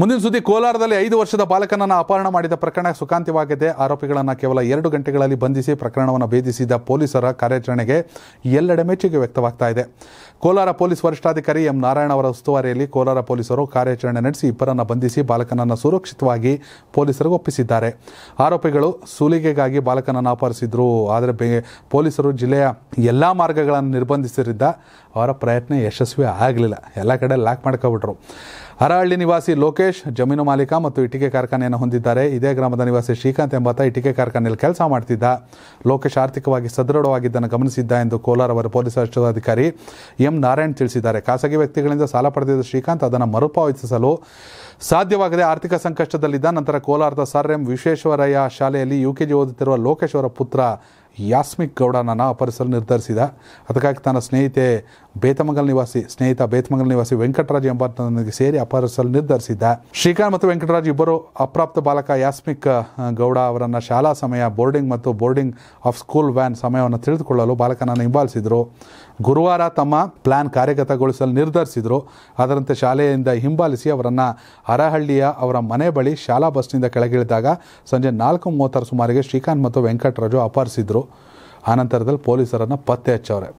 ಮುಂದಿನ ಸುದ್ದಿ ಕೋಲಾರದಲ್ಲಿ ಐದು ವರ್ಷದ ಬಾಲಕನನ್ನು ಅಪಹರಣ ಮಾಡಿದ ಪ್ರಕರಣ ಸುಖಾಂತ್ಯವಾಗಿದೆ ಆರೋಪಿಗಳನ್ನು ಕೇವಲ ಎರಡು ಗಂಟೆಗಳಲ್ಲಿ ಬಂಧಿಸಿ ಪ್ರಕರಣವನ್ನು ಭೇದಿಸಿದ ಪೊಲೀಸರ ಕಾರ್ಯಾಚರಣೆಗೆ ಎಲ್ಲೆಡೆ ಮೆಚ್ಚುಗೆ ವ್ಯಕ್ತವಾಗ್ತಾ ಇದೆ ಕೋಲಾರ ಪೊಲೀಸ್ ವರಿಷ್ಠಾಧಿಕಾರಿ ಎಂ ನಾರಾಯಣ ಅವರ ಉಸ್ತುವಾರಿಯಲ್ಲಿ ಕೋಲಾರ ಪೊಲೀಸರು ಕಾರ್ಯಾಚರಣೆ ನಡೆಸಿ ಇಬ್ಬರನ್ನು ಬಂಧಿಸಿ ಬಾಲಕನನ್ನು ಸುರಕ್ಷಿತವಾಗಿ ಪೊಲೀಸರಿಗೆ ಒಪ್ಪಿಸಿದ್ದಾರೆ ಆರೋಪಿಗಳು ಸೂಲಿಗೆಗಾಗಿ ಬಾಲಕನನ್ನು ಅಪಹರಿಸಿದ್ರು ಆದರೆ ಪೊಲೀಸರು ಜಿಲ್ಲೆಯ ಎಲ್ಲ ಮಾರ್ಗಗಳನ್ನು ನಿರ್ಬಂಧಿಸಿದ್ದ ಅವರ ಪ್ರಯತ್ನ ಯಶಸ್ವಿ ಆಗಲಿಲ್ಲ ಎಲ್ಲ ಕಡೆ ಲ್ಯಾಕ್ ಮಾಡ್ಕೊಬಿಟ್ರು ಹರಹಳ್ಳಿ ನಿವಾಸಿ ಲೋಕೇಶ್ ಜಮೀನು ಮಾಲೀಕ ಮತ್ತು ಇಟ್ಟಿಗೆ ಕಾರ್ಖಾನೆಯನ್ನು ಹೊಂದಿದ್ದಾರೆ ಇದೇ ಗ್ರಾಮದ ನಿವಾಸಿ ಶ್ರೀಕಾಂತ್ ಎಂಬಾತ ಇಟ್ಟಿಗೆ ಕಾರ್ಖಾನೆಯಲ್ಲಿ ಕೆಲಸ ಮಾಡ್ತಿದ್ದ ಲೋಕೇಶ್ ಆರ್ಥಿಕವಾಗಿ ಸದೃಢವಾಗಿದ್ದನ್ನು ಗಮನಿಸಿದ್ದ ಎಂದು ಅವರ ಪೊಲೀಸ್ ಅಧಿಕಾರಿ ಎಂ ನಾರಾಯಣ್ ತಿಳಿಸಿದ್ದಾರೆ ಖಾಸಗಿ ವ್ಯಕ್ತಿಗಳಿಂದ ಸಾಲ ಪಡೆದಿದ್ದ ಶ್ರೀಕಾಂತ್ ಅದನ್ನು ಮರುಪಾವತಿಸಲು ಸಾಧ್ಯವಾಗದೆ ಆರ್ಥಿಕ ಸಂಕಷ್ಟದಲ್ಲಿದ್ದ ನಂತರ ಕೋಲಾರದ ಸರ್ ಎಂ ವಿಶ್ವೇಶ್ವರಯ್ಯ ಶಾಲೆಯಲ್ಲಿ ಯುಕೆಜಿ ಓದುತ್ತಿರುವ ಲೋಕೇಶ್ ಅವರ ಪುತ್ರ ಯಾಸ್ಮಿಕ್ ಗೌಡನನ್ನು ಅಪಹರಿಸಲು ನಿರ್ಧರಿಸಿದ ಅದಕ್ಕಾಗಿ ತನ್ನ ಸ್ನೇಹಿತೆ ಬೇತಮಂಗಲ್ ನಿವಾಸಿ ಸ್ನೇಹಿತ ಬೇತಮಂಗಲ್ ನಿವಾಸಿ ವೆಂಕಟರಾಜ್ ಎಂಬಾತನಿಗೆ ಸೇರಿ ಅಪಹರಿಸಲು ನಿರ್ಧರಿಸಿದ್ದ ಶ್ರೀಕಾಂತ್ ಮತ್ತು ವೆಂಕಟರಾಜ್ ಇಬ್ಬರು ಅಪ್ರಾಪ್ತ ಬಾಲಕ ಯಾಸ್ಮಿಕ್ ಗೌಡ ಅವರನ್ನು ಶಾಲಾ ಸಮಯ ಬೋರ್ಡಿಂಗ್ ಮತ್ತು ಬೋರ್ಡಿಂಗ್ ಆಫ್ ಸ್ಕೂಲ್ ವ್ಯಾನ್ ಸಮಯವನ್ನು ತಿಳಿದುಕೊಳ್ಳಲು ಬಾಲಕನನ್ನು ಹಿಂಬಾಲಿಸಿದರು ಗುರುವಾರ ತಮ್ಮ ಪ್ಲಾನ್ ಕಾರ್ಯಗತಗೊಳಿಸಲು ನಿರ್ಧರಿಸಿದ್ರು ಅದರಂತೆ ಶಾಲೆಯಿಂದ ಹಿಂಬಾಲಿಸಿ ಅವರನ್ನು ಅರಹಳ್ಳಿಯ ಅವರ ಮನೆ ಬಳಿ ಶಾಲಾ ಬಸ್ನಿಂದ ಕೆಳಗಿಳಿದಾಗ ಸಂಜೆ ನಾಲ್ಕು ಮೂವತ್ತರ ಸುಮಾರಿಗೆ ಶ್ರೀಕಾಂತ್ ಮತ್ತು ವೆಂಕಟರಾಜು ಅಪಹರಿಸಿದರು ಆನಂತರದಲ್ಲಿ ಪೊಲೀಸರನ್ನು ಪತ್ತೆ ಹಚ್ಚವ್ರೆ